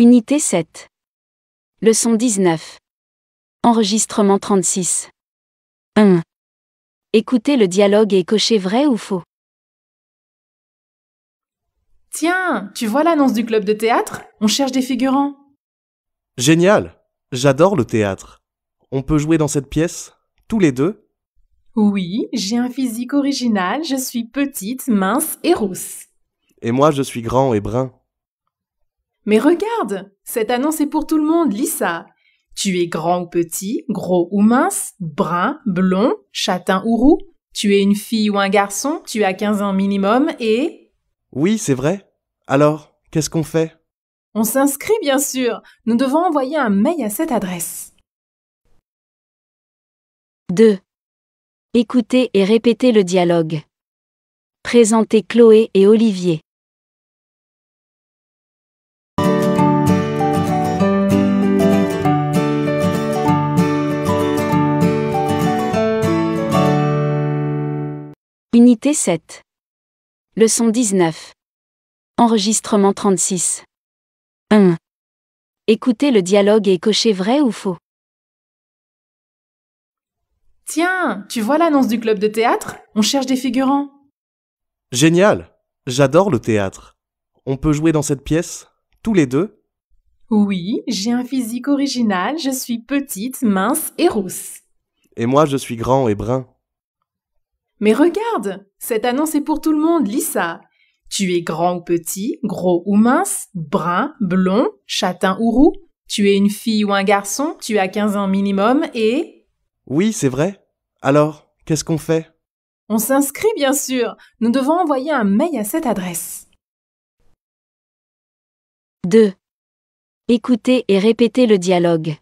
Unité 7. Leçon 19. Enregistrement 36. 1. Écoutez le dialogue et cochez vrai ou faux. Tiens, tu vois l'annonce du club de théâtre On cherche des figurants. Génial J'adore le théâtre. On peut jouer dans cette pièce Tous les deux Oui, j'ai un physique original, je suis petite, mince et rousse. Et moi je suis grand et brun. Mais regarde, cette annonce est pour tout le monde, Lisa. Tu es grand ou petit, gros ou mince, brun, blond, châtain ou roux. Tu es une fille ou un garçon, tu as 15 ans minimum et... Oui, c'est vrai. Alors, qu'est-ce qu'on fait On s'inscrit, bien sûr. Nous devons envoyer un mail à cette adresse. 2. Écoutez et répétez le dialogue. Présentez Chloé et Olivier. Unité 7. Leçon 19. Enregistrement 36. 1. Écoutez le dialogue et cochez vrai ou faux. Tiens, tu vois l'annonce du club de théâtre On cherche des figurants. Génial J'adore le théâtre. On peut jouer dans cette pièce Tous les deux Oui, j'ai un physique original, je suis petite, mince et rousse. Et moi je suis grand et brun. Mais regarde, cette annonce est pour tout le monde, Lisa Tu es grand ou petit, gros ou mince, brun, blond, châtain ou roux. Tu es une fille ou un garçon, tu as 15 ans minimum et... Oui, c'est vrai. Alors, qu'est-ce qu'on fait On s'inscrit, bien sûr. Nous devons envoyer un mail à cette adresse. 2. Écoutez et répétez le dialogue.